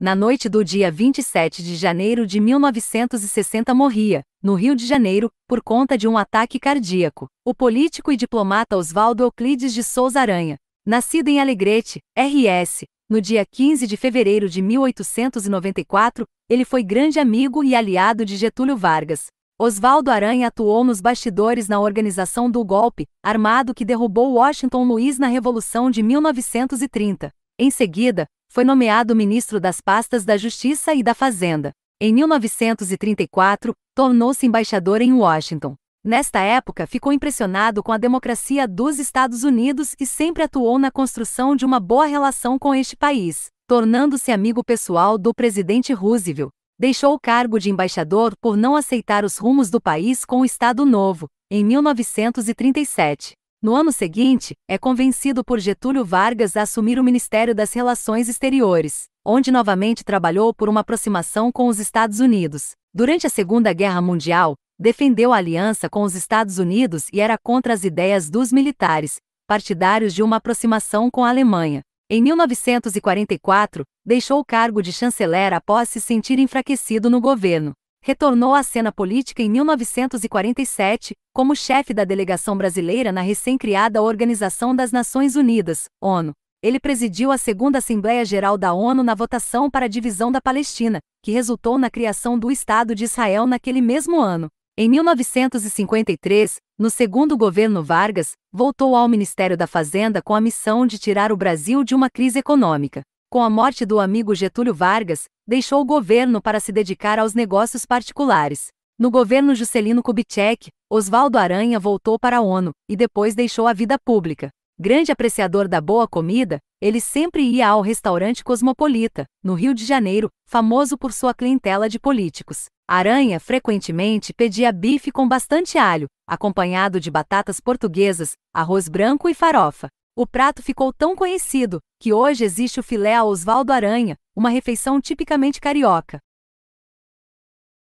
Na noite do dia 27 de janeiro de 1960 morria, no Rio de Janeiro, por conta de um ataque cardíaco, o político e diplomata Oswaldo Euclides de Souza Aranha, nascido em Alegrete, RS. No dia 15 de fevereiro de 1894, ele foi grande amigo e aliado de Getúlio Vargas. Oswaldo Aranha atuou nos bastidores na organização do golpe armado que derrubou Washington Luiz na Revolução de 1930. Em seguida, foi nomeado ministro das pastas da Justiça e da Fazenda. Em 1934, tornou-se embaixador em Washington. Nesta época, ficou impressionado com a democracia dos Estados Unidos e sempre atuou na construção de uma boa relação com este país, tornando-se amigo pessoal do presidente Roosevelt. Deixou o cargo de embaixador por não aceitar os rumos do país com o Estado Novo, em 1937. No ano seguinte, é convencido por Getúlio Vargas a assumir o Ministério das Relações Exteriores, onde novamente trabalhou por uma aproximação com os Estados Unidos. Durante a Segunda Guerra Mundial, defendeu a aliança com os Estados Unidos e era contra as ideias dos militares, partidários de uma aproximação com a Alemanha. Em 1944, deixou o cargo de chanceler após se sentir enfraquecido no governo. Retornou à cena política em 1947, como chefe da delegação brasileira na recém-criada Organização das Nações Unidas, ONU. Ele presidiu a Segunda Assembleia Geral da ONU na votação para a divisão da Palestina, que resultou na criação do Estado de Israel naquele mesmo ano. Em 1953, no segundo governo Vargas, voltou ao Ministério da Fazenda com a missão de tirar o Brasil de uma crise econômica com a morte do amigo Getúlio Vargas, deixou o governo para se dedicar aos negócios particulares. No governo Juscelino Kubitschek, Oswaldo Aranha voltou para a ONU e depois deixou a vida pública. Grande apreciador da boa comida, ele sempre ia ao restaurante Cosmopolita, no Rio de Janeiro, famoso por sua clientela de políticos. Aranha frequentemente pedia bife com bastante alho, acompanhado de batatas portuguesas, arroz branco e farofa. O prato ficou tão conhecido que hoje existe o filé a Osvaldo Aranha, uma refeição tipicamente carioca.